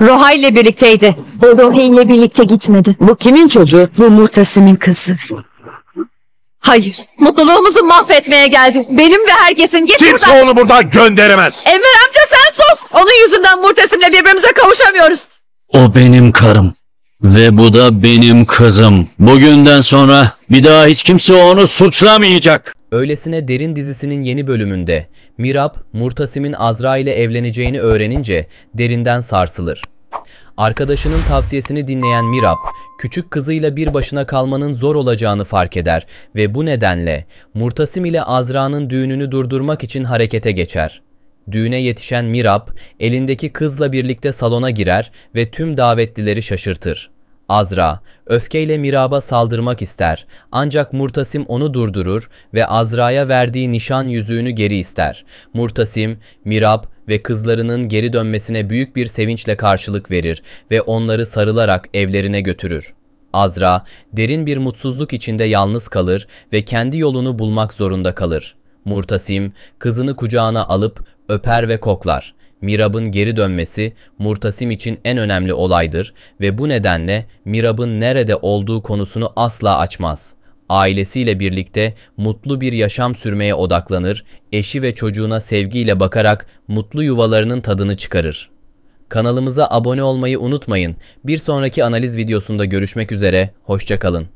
Rohay ile birlikteydi. O Rohay ile birlikte gitmedi. Bu kimin çocuğu? Bu Murtasim'in kızı. Hayır. Mutluluğumuzu mahvetmeye geldi. Benim ve herkesin. Git Kimse buradan. onu buradan gönderemez. Emir amca sen sus. Onun yüzünden ile birbirimize kavuşamıyoruz. O benim karım. Ve bu da benim kızım. Bugünden sonra bir daha hiç kimse onu suçlamayacak. Öylesine Derin dizisinin yeni bölümünde Mirab, Murtasim'in Azra ile evleneceğini öğrenince derinden sarsılır. Arkadaşının tavsiyesini dinleyen Mirab, küçük kızıyla bir başına kalmanın zor olacağını fark eder ve bu nedenle Murtasim ile Azra'nın düğününü durdurmak için harekete geçer. Düğüne yetişen Mirab, elindeki kızla birlikte salona girer ve tüm davetlileri şaşırtır. Azra, öfkeyle Mirab'a saldırmak ister ancak Murtasim onu durdurur ve Azra'ya verdiği nişan yüzüğünü geri ister. Murtasim, Mirab ve kızlarının geri dönmesine büyük bir sevinçle karşılık verir ve onları sarılarak evlerine götürür. Azra, derin bir mutsuzluk içinde yalnız kalır ve kendi yolunu bulmak zorunda kalır. Murtasim, kızını kucağına alıp öper ve koklar. Mirab'ın geri dönmesi Murtasim için en önemli olaydır ve bu nedenle Mirab'ın nerede olduğu konusunu asla açmaz. Ailesiyle birlikte mutlu bir yaşam sürmeye odaklanır, eşi ve çocuğuna sevgiyle bakarak mutlu yuvalarının tadını çıkarır. Kanalımıza abone olmayı unutmayın. Bir sonraki analiz videosunda görüşmek üzere, hoşçakalın.